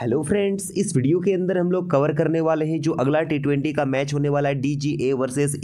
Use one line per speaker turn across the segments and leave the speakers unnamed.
hello friends इस video के अंदर हम लोग कवर करने वाले हैं जो अगला टी ट्वेंटी का मैच होने वाला है डी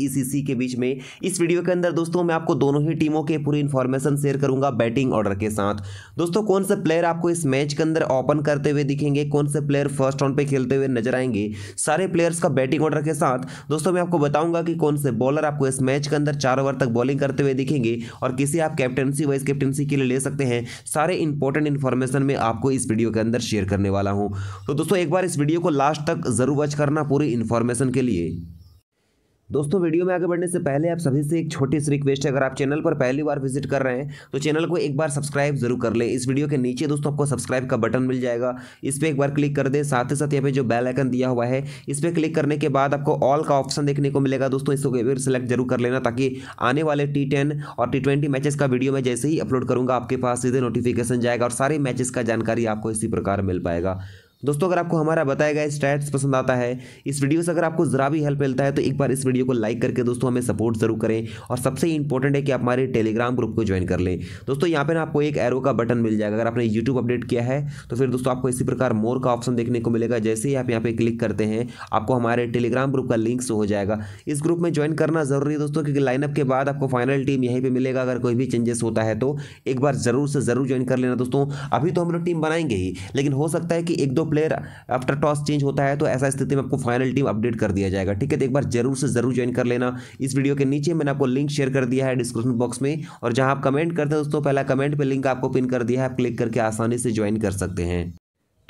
ई सी सी के बीच में इस वीडियो के अंदर दोस्तों मैं आपको दोनों ही टीमों के पूरी इन्फॉर्मेशन शेयर करूंगा बैटिंग ऑर्डर के साथ दोस्तों कौन से प्लेयर आपको इस मैच के अंदर ओपन करते हुए दिखेंगे कौन से प्लेयर फर्स्ट राउंड पर खेलते हुए नजर आएंगे सारे प्लेयर्स का बैटिंग ऑर्डर के साथ दोस्तों मैं आपको बताऊंगा कि कौन से बॉलर आपको इस मैच के अंदर चार ओवर तक बॉलिंग करते हुए दिखेंगे और किसे आप कैप्टनसी वाइस कैप्टनसी के लिए ले सकते हैं सारे इंपॉर्टेंट इन्फॉर्मेशन मैं आपको इस वीडियो के अंदर शेयर करने वाला हूँ हूँ तो दोस्तों एक बार इस वीडियो को लास्ट तक ज़रूर वॉच करना पूरी इन्फॉर्मेशन के लिए दोस्तों वीडियो में आगे बढ़ने से पहले आप सभी से एक छोटी सी रिक्वेस्ट है अगर आप चैनल पर पहली बार विजिट कर रहे हैं तो चैनल को एक बार सब्सक्राइब जरूर कर लें इस वीडियो के नीचे दोस्तों आपको सब्सक्राइब का बटन मिल जाएगा इस पर एक बार क्लिक कर दें साथ ही साथ यहाँ पे जो बेल आइकन दिया हुआ है इस पर क्लिक करने के बाद आपको ऑल का ऑप्शन देखने को मिलेगा दोस्तों इसको एक बार जरूर कर लेना ताकि आने वाले टी टेन और टी ट्वेंटी मैचेस का वीडियो मैं जैसे ही अपलोड करूँगा आपके पास सीधे नोटिफिकेशन जाएगा और सारे मैचेस का जानकारी आपको इसी प्रकार मिल पाएगा दोस्तों अगर आपको हमारा बताया गया स्टैट्स पसंद आता है इस वीडियो से अगर आपको ज़रा भी हेल्प मिलता है तो एक बार इस वीडियो को लाइक करके दोस्तों हमें सपोर्ट जरूर करें और सबसे इंपॉर्टेंट है कि आप हमारे टेलीग्राम ग्रुप को ज्वाइन कर लें दोस्तों यहाँ पर आपको एक एरो का बटन मिल जाएगा अगर आपने यूट्यूब अपडेट किया है तो फिर दोस्तों आपको इसी प्रकार मोर का ऑप्शन देखने को मिलेगा जैसे ही आप यहाँ पर क्लिक करते हैं आपको हमारे टेलीग्राम ग्रुप का लिंक शो हो जाएगा इस ग्रुप में ज्वाइन करना जरूरी है दोस्तों क्योंकि लाइनअप के बाद आपको फाइनल टीम यहीं पर मिलेगा अगर कोई भी चेंजेस होता है तो एक बार ज़रूर से ज़रूर ज्वाइन कर लेना दोस्तों अभी तो हम लोग टीम बनाएंगे ही लेकिन हो सकता है कि एक दो प्लेयर आफ्टर टॉस चेंज होता है तो ऐसा स्थिति में आपको फाइनल टीम अपडेट कर दिया जाएगा ठीक है तो एक बार जरूर से जरूर ज्वाइन कर लेना इस वीडियो के नीचे मैंने आपको लिंक शेयर कर दिया है डिस्क्रिप्शन बॉक्स में और जहां आप कमेंट करते हैं दोस्तों पहला कमेंट पर लिंक आपको पिन कर दिया है आप क्लिक करके आसानी से ज्वाइन कर सकते हैं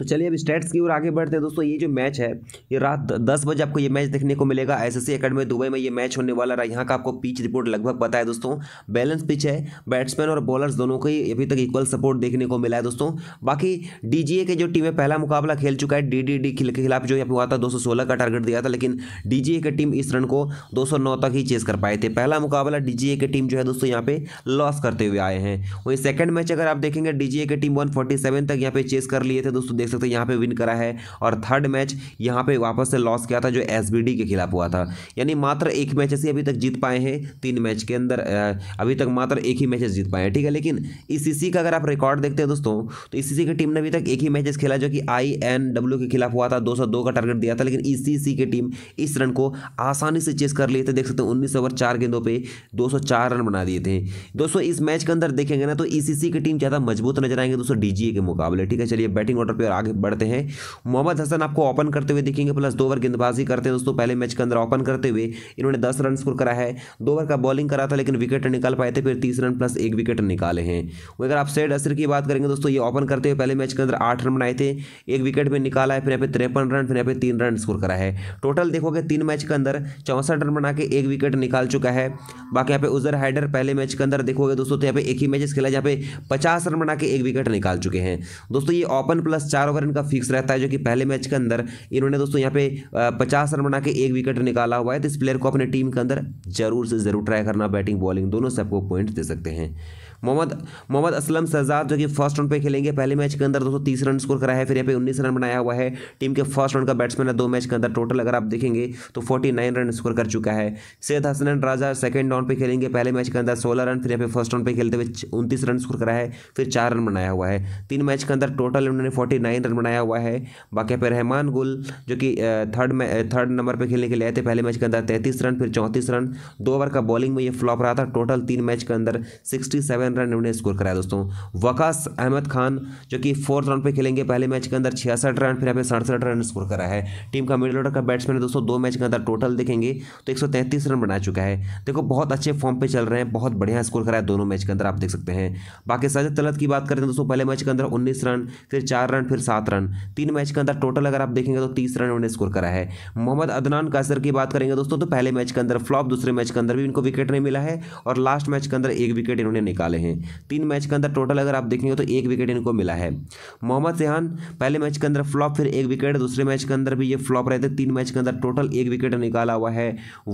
तो चलिए अब स्टेट्स की ओर आगे बढ़ते हैं दोस्तों ये जो मैच है ये रात दस बजे आपको ये मैच देखने को मिलेगा एसएससी एकेडमी दुबई में ये मैच होने वाला रहा यहाँ का आपको पिच रिपोर्ट लगभग पता है दोस्तों बैलेंस पिच है बैट्समैन और बॉलर्स दोनों को ही अभी तक इक्वल सपोर्ट देखने को मिला है दोस्तों बाकी डीजीए के जो टीमें पहला मुकाबला खेल चुका है डी डी के खिलाफ जो हुआ था दो का टारगेट दिया था लेकिन डीजीए की टीम इस रन को दो तक ही चेस कर पाए थे पहला मुकाबला डीजीए की टीम जो है दोस्तों यहाँ पे लॉस करते हुए आए हैं वहीं सेकंड मैच अगर आप देखेंगे डीजीए की टीम वन तक यहाँ पे चेस कर लिए थे दोस्तों देख सकते हैं यहाँ पे विन करा है और थर्ड मैच यहाँ पे वापस से लॉस किया था जो एस के खिलाफ हुआ था यानी मात्र एक मैच से अभी तक जीत पाए हैं तीन मैच के अंदर अभी तक मात्र एक ही मैचेस जीत पाए हैं ठीक है लेकिन इस e का अगर आप रिकॉर्ड देखते हैं दोस्तों तो इस e की टीम ने अभी तक एक ही मैचेस खेला जो कि आई के खिलाफ हुआ था दो का टारगेट दिया था लेकिन ई e की टीम इस रन को आसानी से चेस कर लिए थे देख सकते हैं उन्नीस ओवर चार गेंदों पर दो रन बना दिए थे दोस्तों इस मैच के अंदर देखेंगे ना तो ई की टीम ज़्यादा मजबूत नजर आएंगे दोस्तों डीजीए के मुकाबले ठीक है चलिए बैटिंग ऑर्डर पर आगे बढ़ते हैं मोहम्मद हसन आपको ओपन करते हुए देखेंगे प्लस दो ओवर गेंदबाजी करते हैं दोस्तों पहले मैच के अंदर ओपन करते हुए इन्होंने दस रन स्कोर करा है दो ओवर का बॉलिंग करा था लेकिन विकेट निकाल पाए थे फिर तीस रन प्लस एक विकेट निकाले हैं वो अगर आप सैड असर की बात करेंगे दोस्तों ये ओपन करते हुए पहले मैच के अंदर आठ रन बनाए थे एक विकेट में निकाला है फिर यहाँ पे तिरपन रन फिर यहाँ पे तीन रन स्कोर करा है टोटल देखोगे तीन मैच के अंदर चौंसठ रन बना के एक विकेट निकाल चुका है बाकी यहाँ पे उजर हाइडर पहले मैच के अंदर देखोगे दोस्तों तो यहाँ पे एक ही मैच खेला जहाँ पे पचास रन बना के एक विकेट निकाल चुके हैं दोस्तों ये ओपन प्लस चार ओवर इनका फिक्स रहता है जो कि पहले मैच के अंदर इन्होंने दोस्तों यहाँ पे पचास रन बना के एक विकेट निकाला हुआ है तो इस प्लेयर को अपने टीम के अंदर जरूर से जरूर ट्राई करना बैटिंग बॉलिंग दोनों से आपको पॉइंट दे सकते हैं मोहम्मद मोहम्मद असलम सजाद जो कि फर्स्ट राउंड पे खेलेंगे पहले मैच के अंदर दो रन स्कोर करा है फिर यहाँ पे उन्नीस रन बनाया हुआ है टीम के फर्स्ट राउंड का बैट्समैन है दो मैच के अंदर टोटल अगर आप देखेंगे तो फोर्टी नाइन रन स्कोर कर चुका है सैद हसन राजा सेकेंड राउंड पर खेलेंगे पहले मैच के अंदर सोलह रन फिर यहाँ पे फर्स्ट राउंड पर खेलते हुए उनतीस रन स्कोर करा है फिर चार रन बनाया हुआ है तीन मैच के अंदर टोटल उन्होंने फोर्टी नाइन रन बनाया हुआ है बाकी पे रहमान गुल जो कि थर्ड थर्ड नंबर पर खेलने के लिए आए थे पहले मैच के अंदर तैंतीस रन फिर चौंतीस रन दो ओवर का बॉलिंग में ये फ्लॉप रहा था टोटल तीन मैच के अंदर सिक्सटी सेवन रन रन उन्होंने स्कोर कराया दोस्तों वकास अहमद खान जो कि फोर्थ राउंड पे खेलेंगे पहले मैच के अंदर छियासठ रन फिर यहाँ पे सड़सठ रन स्कोर करा है टीम का मिडिल ऑर्डर का बैट्समैन है दोस्तों दो मैच के अंदर टोटल देखेंगे तो एक रन बना चुका है देखो बहुत अच्छे फॉर्म पर चल रहे हैं बहुत बढ़िया स्कोर कराया दोनों मैच के अंदर आप देख सकते हैं बाकी साजिद तलत की बात करें तो दोस्तों पहले मैच के अंदर उन्नीस रन फिर चार रन फिर सात रन तीन मैच के अंदर टोटल अगर आप देखेंगे तो तीस रन उन्होंने स्कोर करा है मोहम्मद अदनान कासर की बात करेंगे दोस्तों तो पहले मैच के अंदर फ्लॉप दूसरे मैच के अंदर भी इनको विकेट नहीं मिला है और लास्ट मैच के अंदर एक विकेट इन्होंने निकाले हैं तीन मैच के अंदर टोटल अगर आप देखेंगे तो एक विकेट इनको मिला है मोहम्मद सेहान पहले मैच के अंदर फ्लॉप फिर एक विकेट दूसरे मैच के अंदर भी ये फ्लॉप रहे थे तीन मैच के अंदर टोटल एक विकेट निकाला हुआ है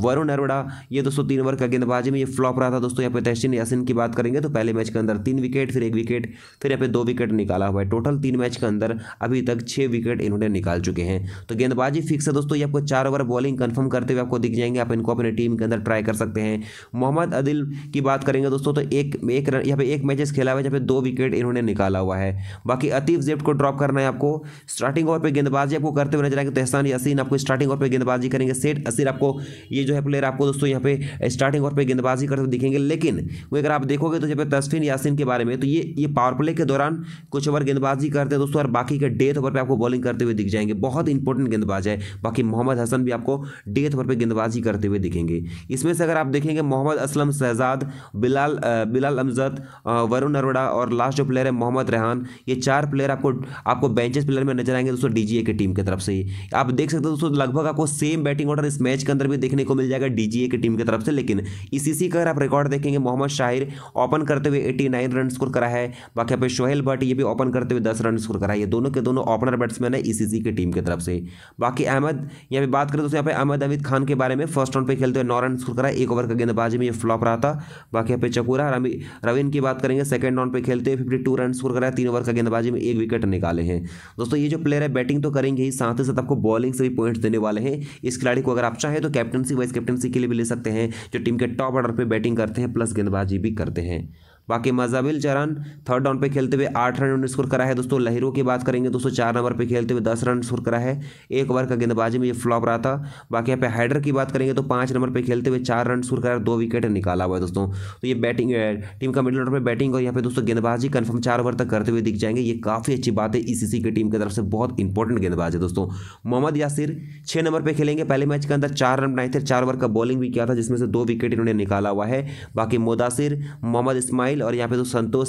वरुण अरोड़ा ये दोस्तों तीन ओवर का गेंदबाजी में ये फ्लॉप रहा था दोस्तों यहाँ पे तहसीन यासिन की बात करेंगे तो पहले मैच के अंदर तीन विकेट फिर एक विकेट फिर यहाँ पे दो विकेट निकाला हुआ है टोटल तीन मैच के अंदर अभी तक छः विकेट इन्होंने निकाल चुके हैं तो गेंदबाजी फिक्स है दोस्तों ये आपको चार ओवर बॉलिंग कन्फर्म करते हुए आपको दिख जाएंगे आप इनको अपनी टीम के अंदर ट्राई कर सकते हैं मोहम्मद अदिल की बात करेंगे दोस्तों तो एक एक रन यहाँ पे एक मैचेस खेला हुआ है जहाँ पे दो विकेट इन्होंने निकाला हुआ है बाकी अतीफ जेप्ट को ड्रॉप करना है आपको स्टार्टिंग ओवर पे गेंदबाजी आपको करते हुए नजर आएंगे तहसान तो यासीन आपको स्टार्टिंग ओवर पे गेंदबाजी करेंगे सेठ असीर आपको ये जो है प्लेयर आपको दोस्तों यहाँ पे स्टार्टिंग ओवर पर गेंदबाजी करते हुए दिखेंगे लेकिन वो अगर आप देखोगे तो जब तस्फीन यासीन के बारे में तो ये ये पावर प्ले के दौरान कुछ ओवर गेंदबाजी करते हैं दोस्तों और बाकी के डेथ ओवर पर आपको बॉलिंग करते हुए दिख जाएंगे बहुत इंपॉर्टेंट गेंदबाज है बाकी मोहम्मद हसन भी आपको डेथ ओवर पर गेंदबाजी करते हुए दिखेंगे इसमें से अगर आप देखेंगे मोहम्मद असलम शहजाद बिलाल बिलाल अमजद दत्त वरुण अरोड़ा और लास्ट जो प्लेयर है मोहम्मद रेहान ये चार प्लेयर आपको आपको बेंचेस प्लेयर में नजर आएंगे दोस्तों डीजीए की टीम की तरफ से ही आप देख सकते हो दोस्तों लगभग आपको सेम बैटिंग ऑर्डर इस मैच के अंदर भी देखने को मिल जाएगा डीजीए की टीम की तरफ से लेकिन इसी का अगर आप रिकॉर्ड देखेंगे मोहम्मद शाहिर ओपन करते हुए एटी नाइन रन स्कोर करा है बाकी आप सोहेल भट्ट ये भी ओपन करते हुए दस रन स्कोर करा है ये दोनों के दोनों ओपनर बैट्समैन है ईसीसी की टीम की तरफ से बाकी अहमद यहाँ पर बात करें दोस्तों यहाँ पर अहमद अमित खान के बारे में फर्स्ट राउंड पर खेलते हुए नौ रन स्कोर करा एक ओवर का गेंदबाजी में ये फ्लॉप रहा था बाकी यहाँ पे चकूरा रवि रविन की बात करेंगे सेकंड राउंड पे खेलते हुए फिफ्टी टू रन स्कोर कराया तीन ओवर का गेंदबाजी में एक विकेट निकाले हैं दोस्तों ये जो प्लेयर है बैटिंग तो करेंगे ही साथ ही साथ आपको बॉलिंग से भी पॉइंट्स देने वाले हैं इस खिलाड़ी को अगर आप चाहें तो कैप्टनसी वाइस कैप्टनसी के लिए भी ले सकते हैं जो टीम के टॉप ऑर्डर पर बैटिंग करते हैं प्लस गेंदबाजी भी करते हैं बाकी मजाबिल चरण थर्ड डाउन पे खेलते हुए आठ रन उन्होंने स्कोर करा है दोस्तों लहरों की बात करेंगे दोस्तों चार नंबर पे खेलते हुए दस रन स्कोर करा है एक ओवर का गेंदबाजी में ये फ्लॉप रहा था बाकी यहाँ पे हाइडर की बात करेंगे तो पाँच नंबर पर खेलते हुए चार रन स्कोर करा दो विकेट निकाला हुआ है दोस्तों तो ये बैटिंग टीम का मिडिल ऑर्डर पर बैटिंग और यहाँ पे दोस्तों गेंदबाजी कन्फर्म चार ओवर तक करते हुए दिख जाएंगे ये काफ़ी अच्छी बात है ई e की टीम की तरफ से बहुत इंपॉर्टेंट गेंदबाज है दोस्तों मोहम्मद यासिर छः नंबर पर खेलेंगे पहले मैच के अंदर चार रन बनाए थे चार ओवर का बॉलिंग भी किया था जिसमें से दो विकेट इन्होंने निकाला हुआ है बाकी मुदासिर मोहम्मद इसमाइल पिलाई और यहाँ पे तो संतोष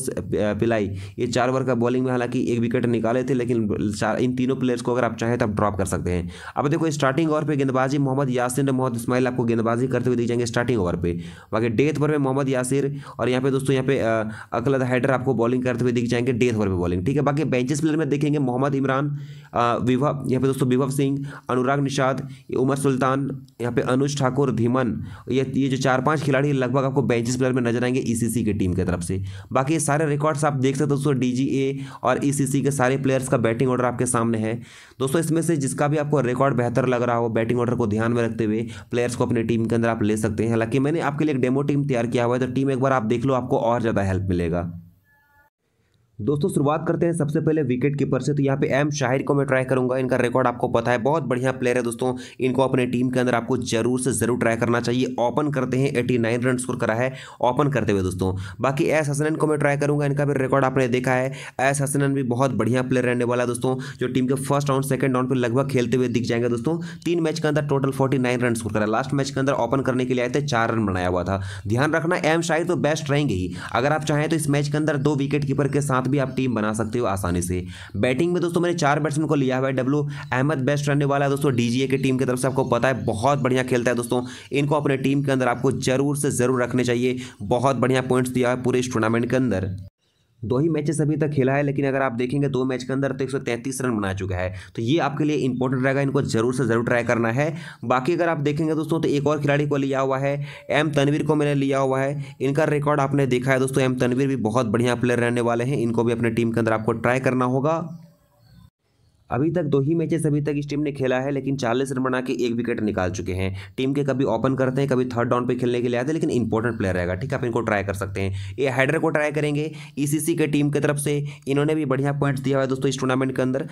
पिलाई ये चार ओवर का बॉलिंग में हालांकि एक विकेट निकाले थे लेकिन इन तीनों प्लेयर्स को अगर आप चाहें तो आप ड्रॉप कर सकते हैं अब देखो स्टार्टिंग ओवर पे गेंदबाजी मोहम्मद यासिर मोहम्मद इसमाइल आपको गेंदबाजी करते हुए दिख जाएंगे स्टार्टिंग ओवर पर बाकी डेथ ओवर में मोहम्मद यासिर और यहाँ पे दोस्तों यहाँ पे अकलद हैडर आपको बॉलिंग करते हुए दिख जाएंगे डेथ ओवर पर बॉलिंग ठीक है बाकी बेंचेस प्लेयर में देखेंगे मोहम्मद इमरान विभव यहाँ पे दोस्तों विभव सिंह अनुराग निषाद उमर सुल्तान यहाँ पे अनुज ठाकुर धीमन ये ये जो चार पांच खिलाड़ी लगभग आपको बेंचेस प्लेयर में नजर आएंगे ईसीसी e की टीम के तरफ तरफ से बाकी सारे रिकॉर्ड्स आप देख सकते हो दोस्तों डी और ई e के सारे प्लेयर्स का बैटिंग ऑर्डर आपके सामने है दोस्तों इसमें से जिसका भी आपको रिकॉर्ड बेहतर लग रहा हो बैटिंग ऑर्डर को ध्यान में रखते हुए प्लेयर्स को अपनी टीम के अंदर आप ले सकते हैं हालांकि मैंने आपके लिए एक डेमो टीम तैयार किया हुआ है तो टीम एक बार आप देख लो आपको और ज़्यादा हेल्प मिलेगा दोस्तों शुरुआत करते हैं सबसे पहले विकेट कीपर से तो यहाँ पे एम शाहिर को मैं ट्राई करूंगा इनका रिकॉर्ड आपको पता है बहुत बढ़िया प्लेयर है दोस्तों इनको अपने टीम के अंदर आपको जरूर से जरूर ट्राई करना चाहिए ओपन करते हैं 89 रन स्कोर करा है ओपन करते हुए दोस्तों बाकी एस हसनन को मैं ट्राई करूंगा इनका भी रिकॉर्ड आपने देखा है एस हसनन भी बहुत बढ़िया प्लेयर रहने वाला है दोस्तों जो टीम के फर्स्ट राउंड सेकंड राउंड पर लगभग खेलते हुए दिख जाएंगे दोस्तों तीन मैच के अंदर टोटल फोर्टी रन स्कोर करा लास्ट मैच के अंदर ओपन करने के लिए आए थे चार रन बनाया हुआ था ध्यान रखना एम शाहिर तो बेस्ट रहेंगे ही अगर आप चाहें तो इस मैच के अंदर दो विकेट कीपर के साथ साथ भी आप टीम बना सकते हो आसानी से बैटिंग में दोस्तों मैंने चार बैट्समैन को लिया हुआ है डब्लू अहमद बेस्ट रहने वाला है दोस्तों डीजीए की टीम की तरफ से आपको पता है बहुत बढ़िया खेलता है दोस्तों इनको अपने टीम के अंदर आपको जरूर से जरूर रखने चाहिए बहुत बढ़िया पॉइंट्स दिया है पूरे इस टूर्नामेंट के अंदर दो ही मैचेस अभी तक खेला है लेकिन अगर आप देखेंगे दो मैच के अंदर तो एक रन बना चुका है तो ये आपके लिए इंपॉर्टेंट रहेगा इनको जरूर से जरूर ट्राई करना है बाकी अगर आप देखेंगे दोस्तों तो एक और खिलाड़ी को लिया हुआ है एम तनवीर को मैंने लिया हुआ है इनका रिकॉर्ड आपने देखा है दोस्तों एम तनवीर भी बहुत बढ़िया प्लेयर रहने वाले हैं इनको भी अपने टीम के अंदर आपको ट्राई करना होगा अभी तक दो ही मैचेस अभी तक इस टीम ने खेला है लेकिन चालीस रन बना के एक विकेट निकाल चुके हैं टीम के कभी ओपन करते हैं कभी थर्ड डाउन पे खेलने के लिए आते हैं लेकिन इंपॉर्टेंट प्लेयर रहेगा ठीक है आप इनको ट्राई कर सकते हैं ये हैडर को ट्राई करेंगे ईसीसी e के टीम की तरफ से इन्होंने भी बढ़िया पॉइंट्स दिया हुआ है दोस्तों इस टूर्नामेंट के अंदर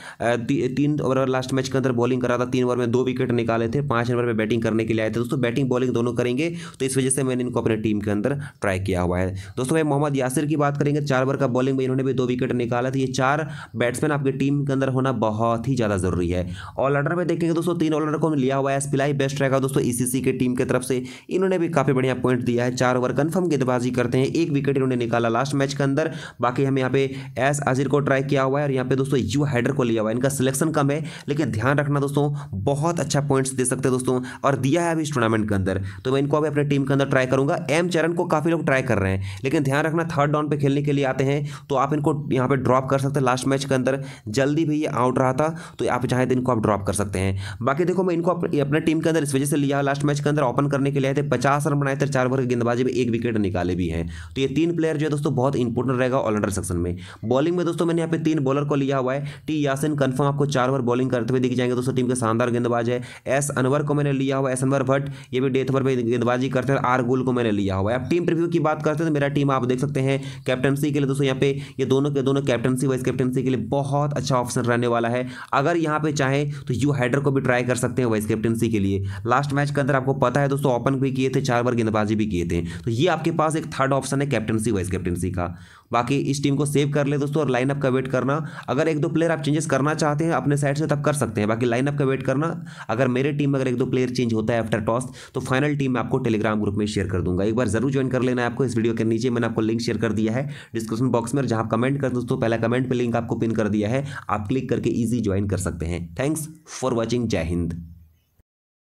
तीन ओवर लास्ट मैच के अंदर बॉलिंग करा था तीन ओवर में दो विकेट निकाले थे पाँच नंबर पर बैटिंग करने के लिए आए थे दोस्तों बैटिंग बॉलिंग दोनों करेंगे तो इस वजह से मैंने इनको अपने टीम के अंदर ट्राई किया हुआ है दोस्तों भाई मोहम्मद यासिर की बात करेंगे चार ओवर का बॉलिंग में इन्होंने भी दो विकेट निकाला था ये चार बैट्समैन आपकी टीम के अंदर होना बहुत बहुत ही ज़्यादा ज़रूरी है ऑलराउंडर में देखेंगे दोस्तों तीन ऑलराउंडर को लिया हुआ है पिलाई बेस्ट रहेगा दोस्तों ईसीसी e के टीम की तरफ से इन्होंने भी काफ़ी बढ़िया पॉइंट दिया है चार ओवर कन्फर्म गेंदबाजी करते हैं एक विकेट इन्होंने निकाला लास्ट मैच के अंदर बाकी हम यहाँ पे एस आजिर को ट्राई किया हुआ है और यहाँ पे दोस्तों यू हैडर को लिया हुआ है इनका सिलेक्शन कम है लेकिन ध्यान रखना दोस्तों बहुत अच्छा पॉइंट्स दे सकते हैं दोस्तों और दिया है अभी इस टूर्नामेंट के अंदर तो मैं इनको अभी अपने टीम के अंदर ट्राई करूंगा एम चरण को काफ़ी लोग ट्राई कर रहे हैं लेकिन ध्यान रखना थर्ड डाउन पर खेलने के लिए आते हैं तो आप इनको यहाँ पर ड्रॉप कर सकते हैं लास्ट मैच के अंदर जल्दी भी ये आउट रहा था तो आप चाहे तो इनको आप ड्रॉप कर सकते हैं बाकी देखो मैं इनको अपने टीम के अंदर इस वजह से लिया लास्ट मैच के अंदर ओपन करने के लिए आए थे पचास रन बनाए थे चार ओवर की गेंदबाजी में एक विकेट निकाले भी हैं तो ये तीन प्लेयर जो है दोस्तों बहुत इंपॉर्टेंट रहेगा ऑलराउंडर सेक्शन में बॉलिंग में दोस्तों मैंने यहाँ पे तीन बॉलर को लिया हुआ है टी यासिन कन्फर्म आपको चार ओवर बॉलिंग करते हुए दिख जाएंगे दोस्तों टीम के शानदार गेंदबाज है एस अनवर को मैंने लिया हुआ एस अनवर भट्ट ये भी डेथ ओवर पर गेंदबाजी करते हैं आर गुल को मैंने लिया हुआ है अब टीम प्रिव्यू की बात करते हैं तो मेरा टीम आप देख सकते हैं कैप्टनसी के लिए दोस्तों यहाँ पे ये दोनों के दोनों कैप्टनसी वाइस कैप्टनसी के लिए बहुत अच्छा ऑप्शन रहने वाला है अगर यहाँ पे चाहे तो यू हैडर को भी ट्राई कर सकते हैं वाइस कैप्टनसी के लिए लास्ट मैच के अंदर आपको पता है दोस्तों ओपन भी किए थे चार बार गेंदबाजी भी किए थे तो ये आपके पास एक थर्ड ऑप्शन है कैप्टनसी वाइस कैप्टनसी का बाकी इस टीम को सेव कर ले दोस्तों और लाइनअप का वेट करना अगर एक दो प्लेयर आप चेंजेस करना चाहते हैं अपने साइड से तब कर सकते हैं बाकी लाइनअप का वेट करना अगर मेरे टीम में अगर एक दो प्लेयर चेंज होता है आफ्टर टॉस तो फाइनल टीम मैं आपको टेलीग्राम ग्रुप में शेयर कर दूंगा एक बार जरूर ज्वाइन कर लेना आपको इस वीडियो के नीचे मैंने आपको लिंक शेयर कर दिया है डिस्क्रिप्शन बॉक्स में जहाँ कमेंट कर दोस्तों पहला कमेंट पर लिंक आपको पिन कर दिया है आप क्लिक करके ईजी ज्वाइन कर सकते हैं थैंक्स फॉर वॉचिंग जय हिंद